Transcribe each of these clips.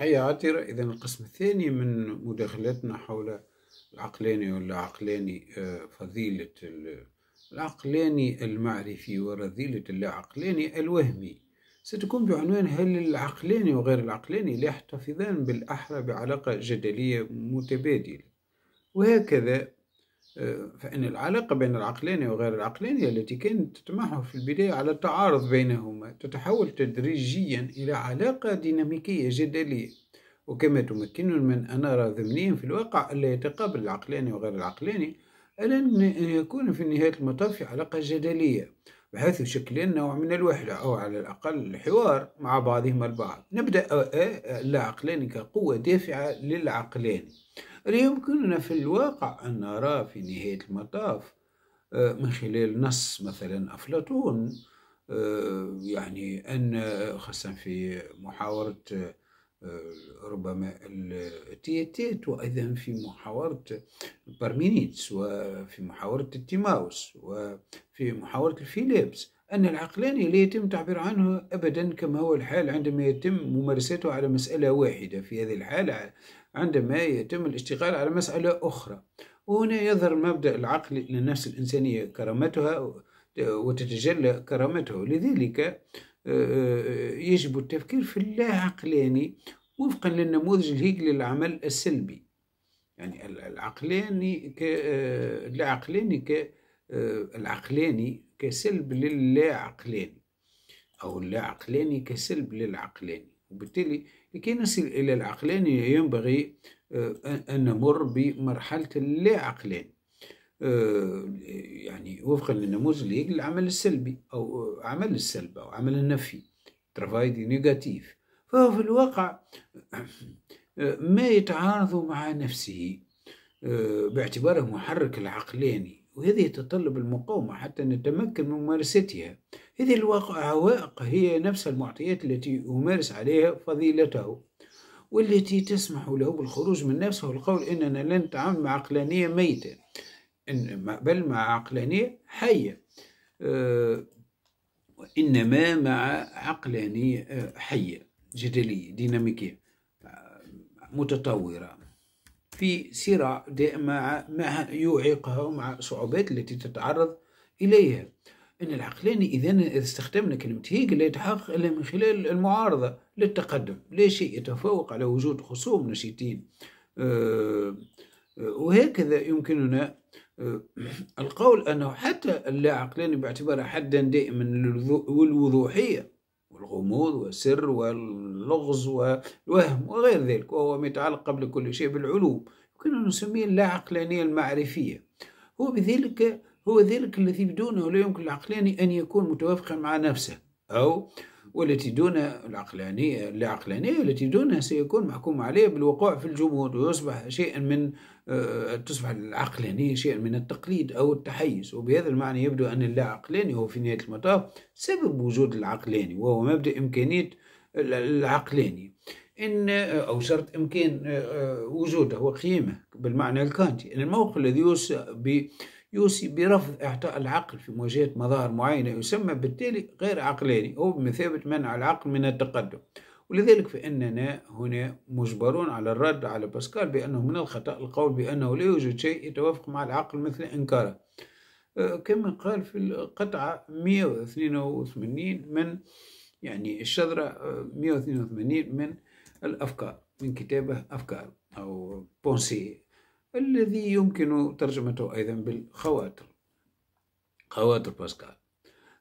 حيا عطرة إذا القسم الثاني من مداخلتنا حول العقلاني واللاعقلاني آه، فضيلة العقلاني المعرفي ورذيلة اللاعقلاني الوهمي ستكون بعنوان هل العقلاني وغير العقلاني يحتفظان بالأحرى بعلاقة جدلية متبادلة وهكذا فإن العلاقة بين العقلين وغير العقلين التي كانت تتمحو في البداية على التعارض بينهما تتحول تدريجيا إلى علاقة ديناميكية جدلية وكما تمكن من أن أرى ضمنيا في الواقع ألا يتقابل العقلين وغير العقلين ألا أن يكون في نهاية المطاف علاقة جدلية بحيث يشكل نوع من الوحدة أو على الأقل الحوار مع بعضهما البعض نبدأ العقلين كقوة دافعة للعقلين يمكننا في الواقع أن نرى في نهاية المطاف من خلال نص مثلا أفلاطون يعني أن خاصة في محاورة آه، ربما التياتات وأيضا في محاورة بارمينيتس وفي محاورة التيماوس وفي محاورة الفيليبس أن العقلاني لا يتم التعبير عنه أبدا كما هو الحال عندما يتم ممارسته على مسألة واحدة في هذه الحالة عندما يتم الاشتغال على مسألة أخرى وهنا يظهر مبدأ العقل للنفس الإنسانية كرامتها وتتجلى كرامته لذلك آه، آه، يجب التفكير في اللاعقلاني وفقا للنموذج الهيجلي للعمل السلبي يعني العقلاني ك آه، العقلاني ك العقلاني كسلب للا عقلاني او اللا عقلاني كسلب للعقلاني وبالتالي لكي نصل الى العقلاني ينبغي ان نمر بمرحله اللا عقلاني آه، يعني وفقا للنموذج الهيجلي العمل السلبي أو عمل السلب أو عمل النفي ترافاي دي نيجاتيف فهو في الواقع آه، ما يتعارض مع نفسه آه، باعتباره محرك العقلاني وهذه تتطلب المقاومة حتى نتمكن من ممارستها هذه الواقع عوائق هي نفس المعطيات التي يمارس عليها فضيلته والتي تسمح له بالخروج من نفسه والقول إننا لا نتعامل مع عقلانية ميتة بل مع عقلانية حية أه، وإنما مع عقلانية أه، حية جدلية ديناميكية متطورة في صراع دائم مع مع يعيقها ومع صعوبات التي تتعرض إليها أن العقلاني إذا استخدمنا كلمة هيجل يتحقق إلا من خلال المعارضة للتقدم لا شيء يتفوق على وجود خصوم نشيطين أه، وهكذا يمكننا أه، القول أنه حتى اللا عقلاني باعتباره حدا دائما للوضوحية والغموض والسر واللغز والوهم وغير ذلك وهو ما يتعلق قبل كل شيء بالعلوم يمكن أن نسميه اللا عقلانية المعرفية هو بذلك هو ذلك الذي بدونه لا يمكن العقلاني أن يكون متوافقا مع نفسه أو والتي دون العقلانية العقلانية التي دونها سيكون محكوم عليه بالوقوع في الجمود ويصبح شيئا من آه، تصبح العقلانية شيئا من التقليد أو التحيز وبهذا المعنى يبدو أن اللا عقلاني هو في نهاية المطاف سبب وجود العقلاني وهو مبدأ إمكانية العقلاني إن آه، أو شرط إمكان آه، وجوده وقيمه بالمعنى الكانتي الموقف الذي يوصى يوصي برفض إعطاء العقل في مواجهة مظاهر معينة يسمى بالتالي غير عقلاني أو بمثابة منع العقل من التقدم ولذلك فإننا هنا مجبرون على الرد على باسكال بأنه من الخطأ القول بأنه لا يوجد شيء يتوافق مع العقل مثل إنكاره آه، كما قال في القطعة 182 من يعني الشذرة 182 آه، من الأفكار من كتابه أفكار أو بونسي الذي يمكن ترجمته أيضا بالخواطر خواطر باسكال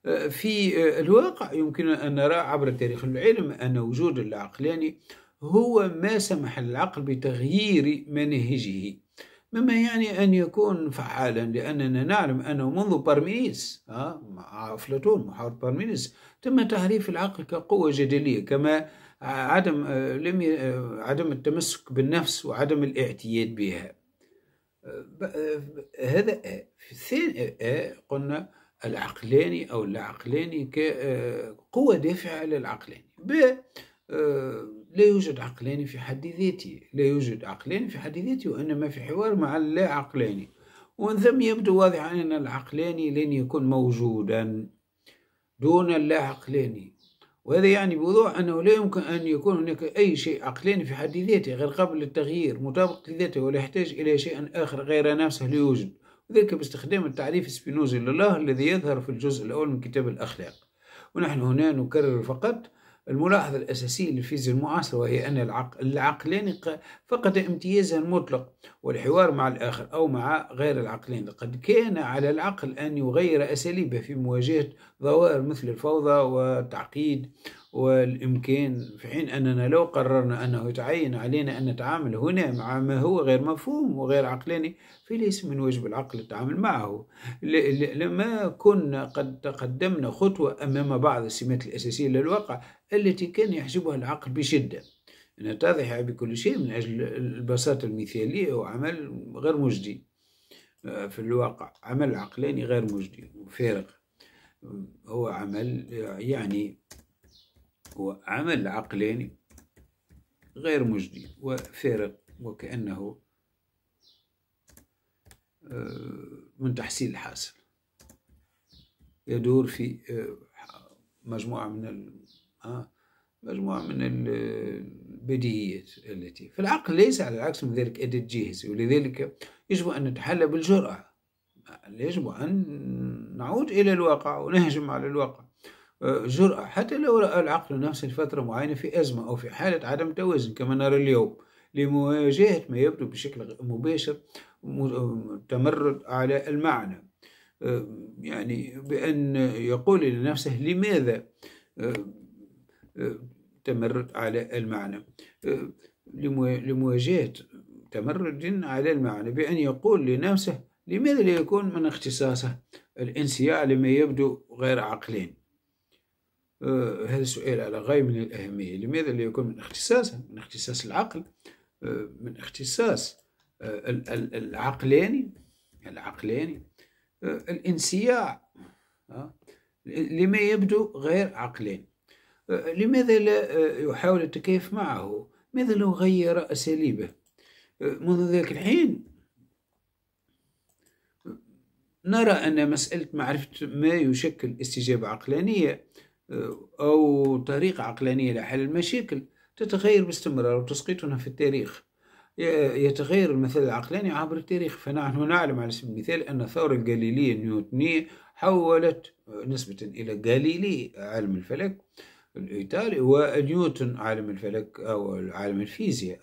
آه، في آه، الواقع يمكن أن نرى عبر تاريخ العلم أن وجود العقلاني هو ما سمح للعقل بتغيير منهجه مما يعني أن يكون فعالا لأننا نعلم أنه منذ بارمينيس آه، مع أفلاطون محاور بارمينيس تم تعريف العقل كقوة جدلية كما عدم لم عدم التمسك بالنفس وعدم الاعتياد بها هذا في الثاني آه، قلنا العقلاني أو العقلاني كقوة آه، دافعة للعقلاني ب آه، لا يوجد عقلاني في حد ذاته لا يوجد عقلاني في حد ذاته وإنما في حوار مع اللا عقلاني ومن ثم يبدو واضحا أن العقلاني لن يكون موجودا دون اللا عقلاني وهذا يعني بوضوح أنه لا يمكن أن يكون هناك أي شيء عقلاني في حد ذاته غير قابل للتغيير مطابق لذاته ولا يحتاج إلى شيء آخر غير نفسه ليوجد وذلك باستخدام التعريف السبينوزي لله الذي يظهر في الجزء الأول من كتاب الأخلاق ونحن هنا نكرر فقط الملاحظة الأساسية للفيزياء المعاصرة وهي أن العقل العقلاني فقد امتيازها المطلق والحوار مع الآخر أو مع غير العقلاني قد كان على العقل أن يغير أساليبه في مواجهة ظواهر مثل الفوضى والتعقيد والإمكان في حين أننا لو قررنا أنه يتعين علينا أن نتعامل هنا مع ما هو غير مفهوم وغير عقلاني فليس من واجب العقل التعامل معه لما كنا قد تقدمنا خطوة أمام بعض السمات الأساسية للواقع التي كان يحسبها العقل بشدة نتضح بكل شيء من أجل البساطة المثالية وعمل غير مجدي آه، في الواقع عمل عقلاني غير مجدي وفارق هو عمل يعني هو عمل عقلاني غير مجدي وفارق وكأنه آه، من تحصيل الحاصل يدور في آه، مجموعة من آه، مجموعة من البديهيات التي في العقل ليس على العكس من ذلك أداة جاهزة ولذلك يجب أن نتحلى بالجرأة يجب أن نعود إلى الواقع ونهجم على الواقع أه، جرأة حتى لو رأى العقل نفسه لفترة معينة في أزمة أو في حالة عدم توازن كما نرى اليوم لمواجهة ما يبدو بشكل مباشر تمرد على المعنى أه، يعني بأن يقول لنفسه لماذا أه، تمرد على المعنى لمواجهة تمرد على المعنى بأن يقول لنفسه لماذا لا يكون من اختصاصه الانسياء لما يبدو غير عقلين آه هذا سؤال على غاية من الأهمية لماذا لا يكون من اختصاصه من اختصاص العقل آه من اختصاص آه العقلاني العقلاني أه، الانسياع أه، لما يبدو غير عقلين أه، لماذا لا يحاول التكيف معه ماذا لو غير أساليبه منذ ذاك الحين نرى أن مسألة معرفة ما يشكل استجابة عقلانية آه، أو طريقة عقلانية لحل المشاكل تتغير باستمرار وتسقيطنا في التاريخ يتغير المثل العقلاني عبر التاريخ فنحن نعلم على سبيل المثال أن الثورة الجاليلية النيوتنية حولت نسبة إلى جاليلي علم الفلك الايطالي ونيوتن عالم الفلك او عالم الفيزياء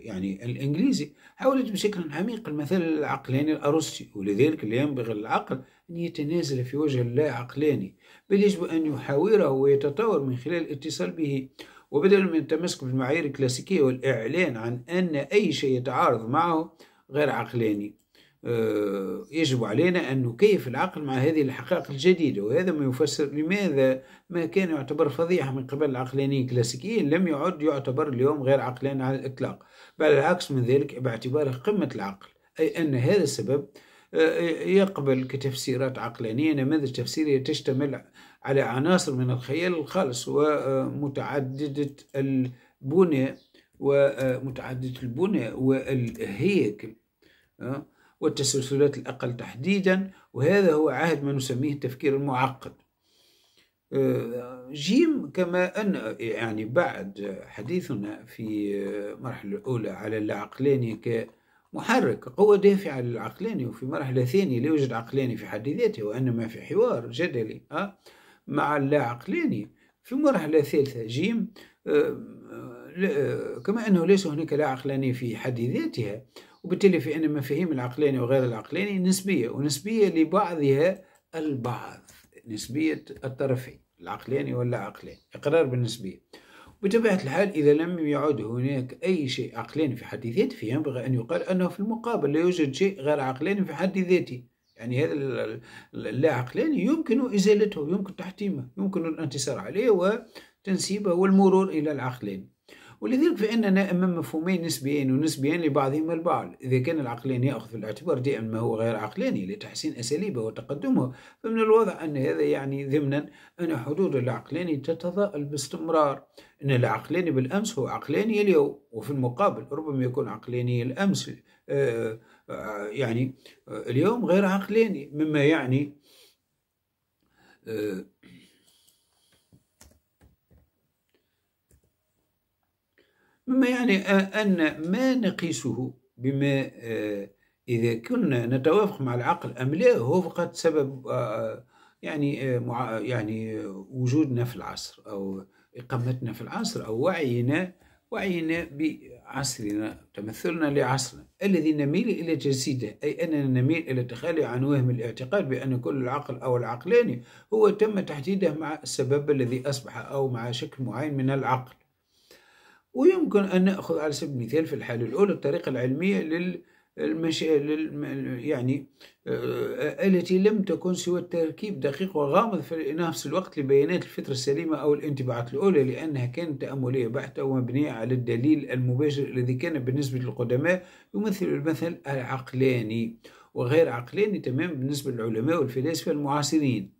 يعني الانجليزي حاولت بشكل عميق المثل العقلاني الارسطي ولذلك لا ينبغي للعقل ان يتنازل في وجه اللا عقلاني بل يجب ان يحاوره ويتطور من خلال الاتصال به وبدلا من التمسك بالمعايير الكلاسيكيه والاعلان عن ان اي شيء يتعارض معه غير عقلاني آه، يجب علينا أن نكيف العقل مع هذه الحقائق الجديدة وهذا ما يفسر لماذا ما كان يعتبر فضيحة من قبل العقلانيين الكلاسيكيين لم يعد يعتبر اليوم غير عقلان على الإطلاق بل العكس من ذلك باعتباره قمة العقل أي أن هذا السبب آه، يقبل كتفسيرات عقلانية نماذج تفسيرية تشتمل على عناصر من الخيال الخالص ومتعددة البنى ومتعددة البنى والهيكل أه والتسلسلات الأقل تحديدا وهذا هو عهد ما نسميه التفكير المعقد آه، جيم كما أن يعني بعد حديثنا في المرحلة آه، الأولى على العقلاني كمحرك قوة دافعة للعقلاني وفي مرحلة ثانية لا يوجد عقلاني في حد ذاته وإنما في حوار جدلي آه، مع اللاعقلاني في مرحلة ثالثة جيم كما أنه ليس هناك لا عقلاني في حد ذاتها وبالتالي فإن المفاهيم العقلاني وغير العقلاني نسبية ونسبية لبعضها البعض نسبية الطرفين العقلاني ولا عقلاني إقرار بالنسبية بطبيعة الحال إذا لم يعد هناك أي شيء عقلاني في حد ذاته فينبغي أن يقال أنه في المقابل لا يوجد شيء غير عقلاني في حد ذاته يعني هذا اللا عقلاني يمكن إزالته يمكن تحطيمه يمكن الانتصار عليه وتنسيبه والمرور إلى العقلاني ولذلك فإننا أمام مفهومين نسبيين ونسبيان لبعضهما البعض إذا كان العقلاني يأخذ في الاعتبار دائما ما هو غير عقلاني لتحسين أساليبه وتقدمه فمن الوضع أن هذا يعني ضمنا أن حدود العقلاني تتضاءل باستمرار أن العقلاني بالأمس هو عقلاني اليوم وفي المقابل ربما يكون عقلاني الأمس آه، آه، يعني آه، اليوم غير عقلاني مما يعني مما يعني آه، أن ما نقيسه بما آه، إذا كنا نتوافق مع العقل أم لا هو فقط سبب آه، يعني يعني وجودنا في العصر أو إقامتنا في العصر أو وعينا وعينا بعصرنا تمثلنا لعصرنا الذي نميل إلى تجسيده أي أننا نميل إلى التخلي عن وهم الاعتقاد بأن كل العقل أو العقلاني هو تم تحديده مع السبب الذي أصبح أو مع شكل معين من العقل ويمكن أن نأخذ على سبيل المثال في الحالة الأولى الطريقة العلمية لل المش... يعني آه، التي لم تكن سوى التركيب دقيق وغامض في نفس الوقت لبيانات الفطرة السليمة أو الانطباعات الأولى لأنها كانت تأملية بحتة ومبنية على الدليل المباشر الذي كان بالنسبة للقدماء يمثل المثل العقلاني وغير عقلاني تمام بالنسبة للعلماء والفلاسفة المعاصرين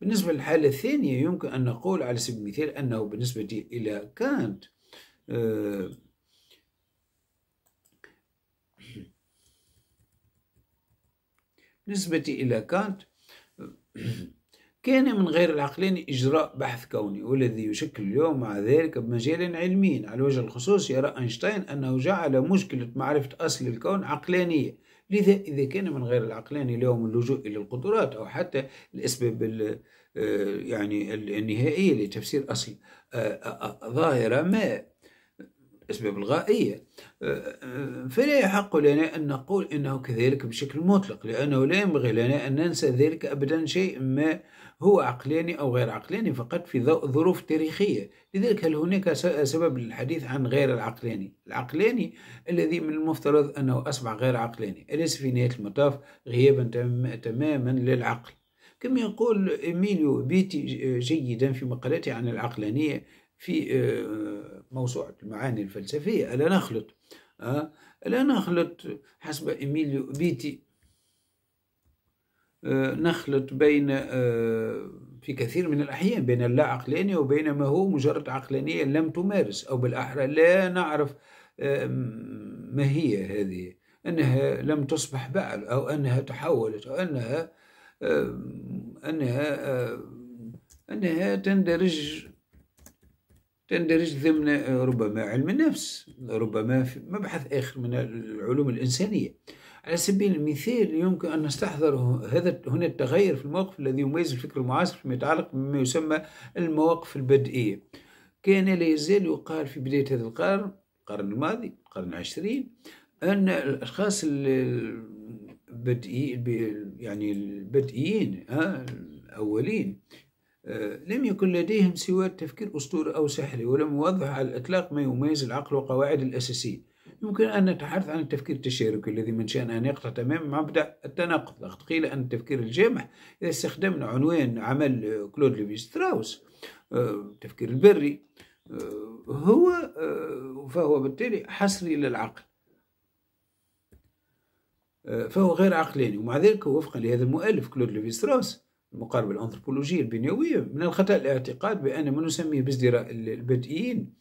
بالنسبة للحالة الثانية يمكن أن نقول على سبيل المثال أنه بالنسبة إلى كانت بالنسبة آه، إلى كانت كان من غير العقلين إجراء بحث كوني والذي يشكل اليوم مع ذلك بمجال علمي على وجه الخصوص يرى أينشتاين أنه جعل مشكلة معرفة أصل الكون عقلانية لذا إذا كان من غير العقلين اليوم اللجوء إلى القدرات أو حتى الأسباب آه، يعني النهائية لتفسير أصل آه، ظاهرة ما الاسباب الغائية أه، أه، فلا يحق لنا أن نقول أنه كذلك بشكل مطلق لأنه لا ينبغي لنا أن ننسى ذلك أبدا شيء ما هو عقلاني أو غير عقلاني فقط في ظروف تاريخية لذلك هل هناك سبب للحديث عن غير العقلاني العقلاني الذي من المفترض أنه أصبح غير عقلاني أليس في نهاية المطاف غيابا تماما للعقل كما يقول إميليو بيتي جيدا في مقالته عن العقلانية في آه، موسوعة المعاني الفلسفية ألا نخلط آه، ألا نخلط حسب إميليو بيتي آه، نخلط بين في كثير من الأحيان بين اللا عقلانية وبين ما هو مجرد عقلانية لم تمارس أو بالأحرى لا نعرف ما هي هذه أنها لم تصبح بعد أو أنها تحولت أو أنها أنها أنها تندرج تندرج ضمن آه، ربما علم النفس ربما مبحث آخر من العلوم الإنسانية على سبيل المثال يمكن أن نستحضر هذا هنا التغير في الموقف الذي يميز الفكر المعاصر فيما يتعلق بما يسمى المواقف البدئية كان لا يزال يقال في بداية هذا القرن القرن الماضي القرن العشرين أن الأشخاص البدئي يعني البدئيين آه، الأولين آه، لم يكن لديهم سوى تفكير أسطوري أو سحري ولم يوضح على الإطلاق ما يميز العقل وقواعد الأساسية يمكن أن نتحدث عن التفكير التشاركي الذي من شأنه أن يقطع تماما مبدأ التناقض لقد قيل أن التفكير الجامع إذا استخدمنا عنوان عمل كلود ليفي ستراوس آه، التفكير البري آه، هو فهو بالتالي حصري للعقل فهو غير عقلاني ومع ذلك وفقا لهذا المؤلف كلود ليفي ستراوس المقاربة الأنثروبولوجية البنيوية من الخطأ الاعتقاد بأن ما نسميه بازدراء البدئيين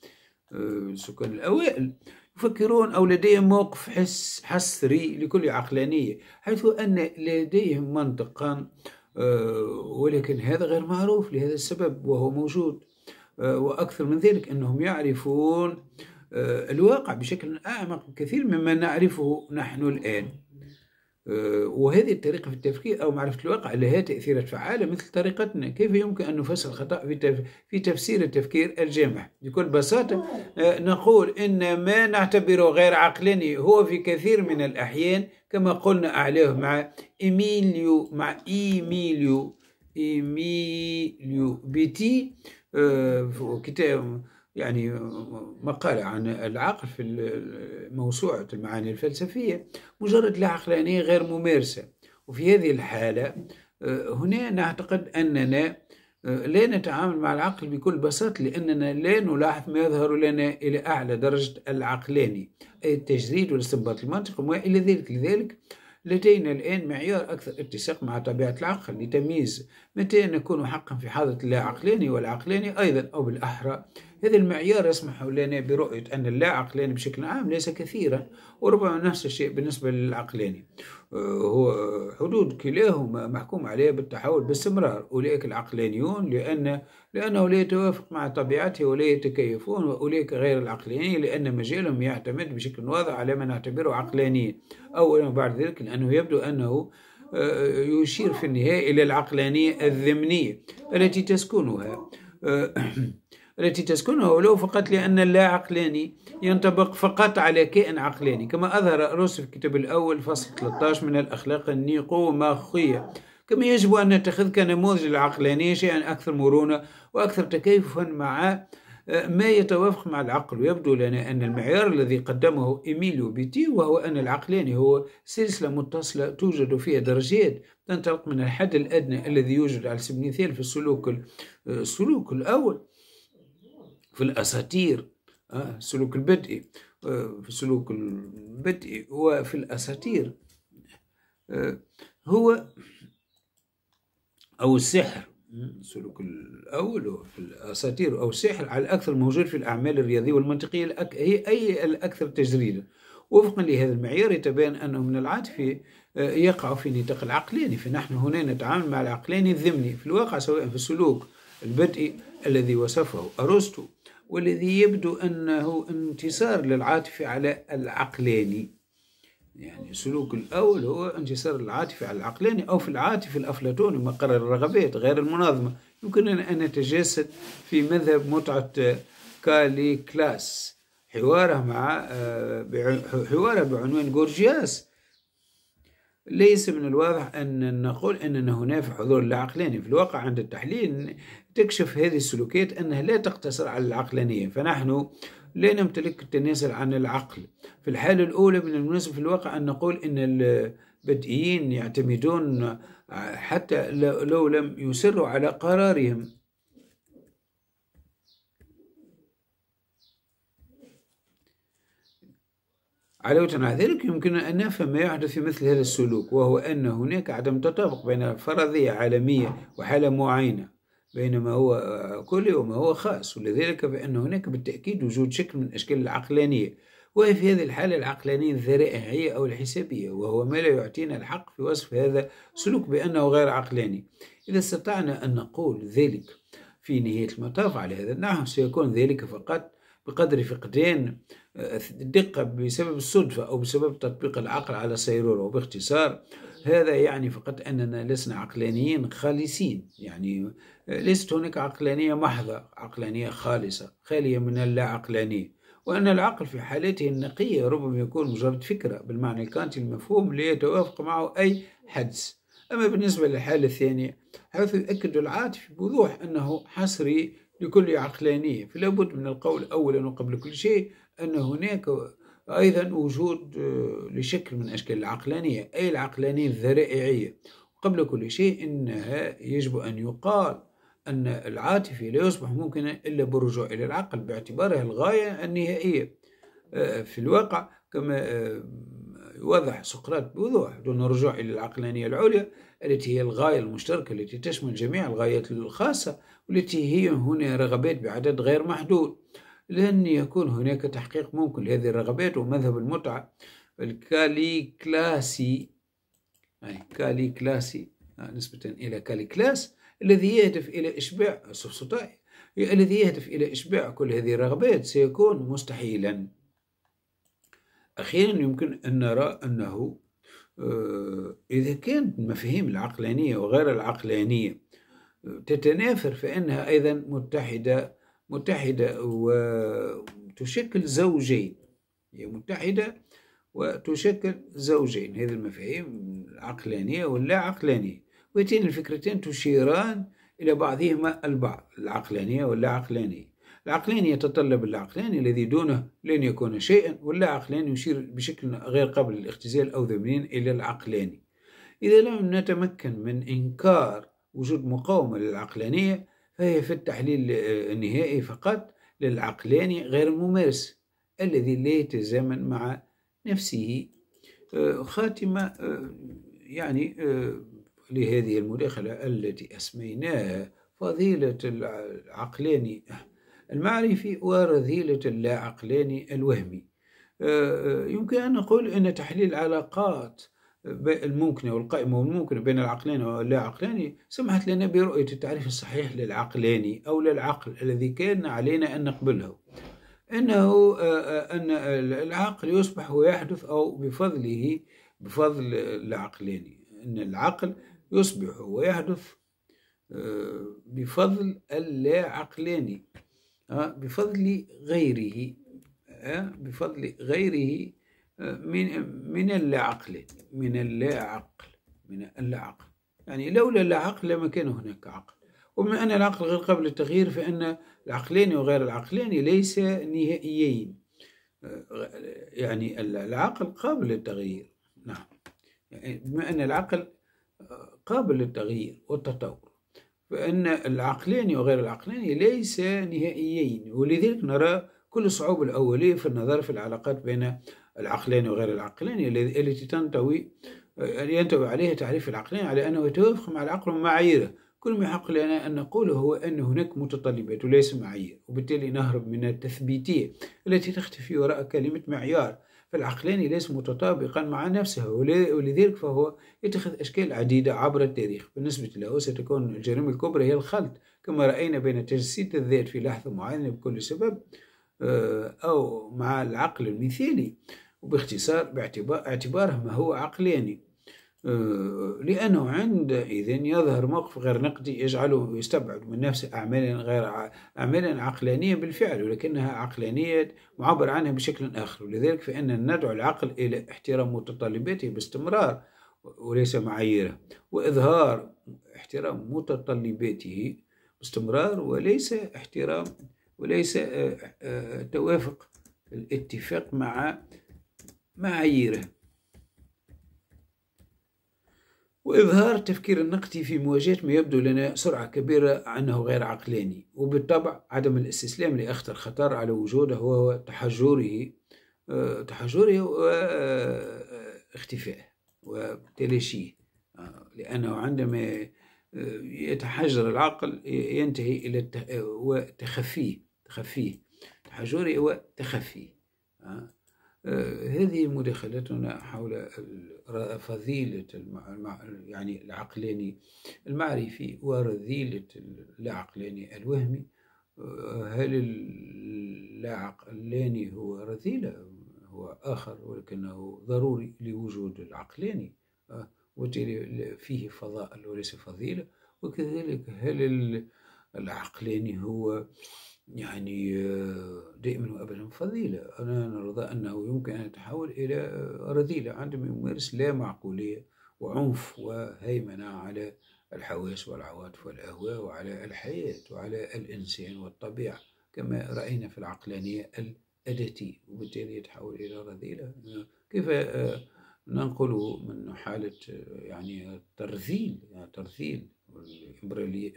السكان آه، الأوائل يفكرون أو لديهم موقف حس حصري لكل عقلانية حيث أن لديهم منطقا آه، ولكن هذا غير معروف لهذا السبب وهو موجود آه، وأكثر من ذلك أنهم يعرفون الواقع بشكل أعمق بكثير مما نعرفه نحن الآن آه، وهذه الطريقة في التفكير أو معرفة الواقع لها تأثيرات فعالة مثل طريقتنا كيف يمكن أن نفسر الخطأ في, في تفسير التفكير الجامع بكل بساطة طيب. آه، نقول إن ما نعتبره غير عقلاني هو في كثير من الأحيان كما قلنا أعلاه مع إيميليو مع إيميليو إيميليو بيتي آه، كتاب يعني مقالة عن العقل في موسوعة المعاني الفلسفية مجرد لا عقلانية يعني غير ممارسة وفي هذه الحالة آه، هنا نعتقد أننا آه، لا نتعامل مع العقل بكل بساطة لأننا لا نلاحظ ما يظهر لنا إلى أعلى درجة العقلاني أي التجريد والاستنباط المنطق وما إلى ذلك لذلك لدينا الآن معيار أكثر اتساق مع طبيعة العقل لتمييز متى نكون حقا في حاله اللا عقلاني والعقلاني ايضا او بالاحرى هذا المعيار يسمح لنا برؤيه ان اللا عقلاني بشكل عام ليس كثيرا وربما نفس الشيء بالنسبه للعقلاني هو حدود كلاهما محكوم عليها بالتحول باستمرار اولئك العقلانيون لان لانه لا يتوافق مع طبيعته ولا يتكيفون واولئك غير العقلانيين لان مجالهم يعتمد بشكل واضح على ما نعتبره عقلانيين أولا بعد ذلك لانه يبدو انه يشير في النهاية إلى العقلانية الذمنية التي تسكنها التي تسكنها ولو فقط لأن اللا عقلاني ينطبق فقط على كائن عقلاني كما أظهر روس في الكتاب الأول فصل 13 من الأخلاق النيقوماخية كما يجب أن نتخذ كنموذج العقلانية شيئا أكثر مرونة وأكثر تكيفا مع ما يتوافق مع العقل ويبدو لنا أن المعيار الذي قدمه إيميليو بيتي وهو أن العقلاني هو سلسلة متصلة توجد فيها درجات تنطلق من الحد الأدنى الذي يوجد على سبيل المثال في السلوك السلوك الأول في الأساطير آه، السلوك البدئي آه، في السلوك البدئي وفي الأساطير آه، هو أو السحر السلوك الأول في الأساطير أو السحر على الأكثر موجود في الأعمال الرياضية والمنطقية الأك... هي أي الأكثر تجريدا وفقا لهذا المعيار يتبين أنه من العاطفي آه، يقع في نطاق العقلاني فنحن هنا نتعامل مع العقلاني الذمني في الواقع سواء في السلوك البدئي الذي وصفه أرسطو والذي يبدو أنه انتصار للعاطفه على العقلاني يعني سلوك الأول هو انتصار العاطفة على العقلاني أو في العاطفة الأفلاطوني مقر الرغبات غير المنظمة يمكن أن نتجسد في مذهب متعة كالي كلاس حواره مع آه، حواره بعنوان جورجياس ليس من الواضح أن نقول أننا هنا في حضور لا عقلاني في الواقع عند التحليل تكشف هذه السلوكيات أنها لا تقتصر على العقلانية فنحن لا نمتلك التنازل عن العقل في الحالة الأولى من المناسب في الواقع أن نقول أن البدئيين يعتمدون حتى لو لم يصروا على قرارهم علاوة على ذلك يمكن أن نفهم ما يحدث في مثل هذا السلوك وهو أن هناك عدم تطابق بين فرضية عالمية وحالة معينة بين ما هو آه، كلي وما هو خاص ولذلك فإن هناك بالتأكيد وجود شكل من أشكال العقلانية وهي في هذه الحالة العقلانية الذرائعية أو الحسابية وهو ما لا يعطينا الحق في وصف هذا سلوك بأنه غير عقلاني إذا استطعنا أن نقول ذلك في نهاية المطاف على هذا النحو نعم، سيكون ذلك فقط بقدر فقدان الدقة آه، بسبب الصدفة أو بسبب تطبيق العقل على السيرورة وباختصار هذا يعني فقط أننا لسنا عقلانيين خالصين يعني آه، ليست هناك عقلانية محضة عقلانية خالصة خالية من اللا عقلانية وأن العقل في حالته النقية ربما يكون مجرد فكرة بالمعنى الكانتي المفهوم لا يتوافق معه أي حدس أما بالنسبة للحالة الثانية حيث يؤكد العاطفي بوضوح أنه حصري لكل عقلانية فلا بد من القول أولا وقبل كل شيء أن هناك أيضا وجود آه، لشكل من أشكال العقلانية أي العقلانية الذرائعية قبل كل شيء إنها يجب أن يقال أن العاطفي لا يصبح ممكنا إلا بالرجوع إلى العقل باعتبارها الغاية النهائية آه، في الواقع كما آه، وضح سقراط بوضوح دون الرجوع إلى العقلانية العليا التي هي الغاية المشتركة التي تشمل جميع الغايات الخاصة والتي هي هنا رغبات بعدد غير محدود لن يكون هناك تحقيق ممكن لهذه الرغبات ومذهب المتعة الكالي كلاسي يعني كالي كلاسي آه، نسبة إلى كالي كلاس الذي يهدف إلى إشباع السفسطائي الذي يهدف إلى إشباع كل هذه الرغبات سيكون مستحيلا أحيانا يمكن أن نرى أنه آه، إذا كانت مفاهيم العقلانية وغير العقلانية آه، تتنافر فإنها أيضا متحدة متحدة وتشكل زوجين هي متحدة وتشكل زوجين هذه المفاهيم العقلانية واللا عقلانية وتين الفكرتين تشيران إلى بعضهما البعض العقلانية واللا عقلانية العقلين يتطلب العقلين الذي دونه لن يكون شيئا ولا عقلين يشير بشكل غير قابل للاختزال أو ذمين إلى العقلاني إذا لم نتمكن من إنكار وجود مقاومة للعقلانية فهي في التحليل النهائي فقط للعقلاني غير الممارس الذي لا يتزامن مع نفسه خاتمة يعني لهذه المداخلة التي أسميناها فضيلة العقلاني المعرفي ورذيلة اللاعقلاني الوهمي آه، آه، يمكن أن نقول أن تحليل العلاقات الممكنة والقائمة والممكنة بين العقلاني واللاعقلاني سمحت لنا برؤية التعريف الصحيح للعقلاني أو للعقل الذي كان علينا أن نقبله أنه آه، أن العقل يصبح ويحدث أو بفضله بفضل العقلاني أن العقل يصبح ويحدث بفضل اللاعقلاني آه، بفضل غيره آه، بفضل غيره آه، من من اللا من اللا عقل من اللا عقل يعني لولا اللاعقل عقل لما كان هناك عقل وبما أن العقل غير قابل للتغيير فإن العقلين وغير العقلين ليس نهائيين يعني العقل قابل للتغيير نعم يعني بما أن العقل قابل للتغيير والتطور فأن العقلاني وغير العقلاني ليس نهائيين ولذلك نرى كل الصعوبة الأولية في النظر في العلاقات بين العقلاني وغير العقلاني التي تنطوي ينطوي عليها تعريف العقلاني على أنه يتوافق مع العقل ومعاييره كل ما يحق لنا أن نقوله هو أن هناك متطلبات وليس معايير وبالتالي نهرب من التثبيتية التي تختفي وراء كلمة معيار فالعقلاني ليس متطابقا مع نفسه ولذلك فهو يتخذ أشكال عديدة عبر التاريخ بالنسبة له ستكون الجريمة الكبرى هي الخلط كما رأينا بين تجسيد الذات في لحظة معينة بكل سبب آه، أو مع العقل المثالي وباختصار باعتباره ما هو عقلاني آه، لأنه عندئذ يظهر موقف غير نقدي يجعله يستبعد من نفسه أعمالا غير أعمالا عقلانية بالفعل ولكنها عقلانية معبر عنها بشكل آخر ولذلك فإن ندعو العقل إلى احترام متطلباته باستمرار وليس معاييره وإظهار احترام متطلباته باستمرار وليس احترام وليس آه، آه، توافق الاتفاق مع معاييره وإظهار التفكير النقدي في مواجهة ما يبدو لنا سرعة كبيرة عنه غير عقلاني وبالطبع عدم الاستسلام لأخطر خطر على وجوده هو تحجره آه، تحجره واختفاء آه، آه، وتلاشيه لأنه عندما يتحجر العقل ينتهي إلى التخفيه تخفيه تحجره وتخفيه آه، هذه مداخلتنا حول فضيلة يعني العقلاني المعرفي ورذيلة اللاعقلاني الوهمي آه، هل اللاعقلاني هو رذيلة هو آخر ولكنه ضروري لوجود العقلاني آه، وبالتالي فيه فضاء وليس فضيلة وكذلك هل العقلاني هو يعني آه، دائما وابدا فضيله انا نرضى انه يمكن ان يتحول الى رذيله عندما يمارس لا معقوليه وعنف وهيمنه على الحواس والعواطف والاهواء وعلى الحياه وعلى الانسان والطبيعه كما راينا في العقلانيه الاداتيه وبالتالي يتحول الى رذيله كيف آه، ننقله من حالة يعني ترذيل يعني ترذيل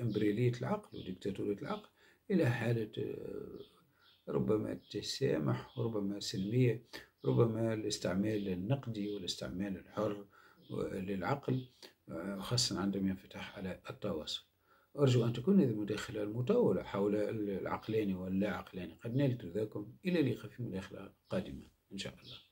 إمبريلية العقل وديكتاتورية العقل إلى حالة آه، ربما التسامح وربما سلمية ربما الاستعمال النقدي والاستعمال الحر للعقل آه، خاصة عندما ينفتح على التواصل أرجو أن تكون هذه المداخلة المطولة حول العقلاني واللا عقلاني قد نالت ذاكم إلى اللقاء في مداخلة قادمة إن شاء الله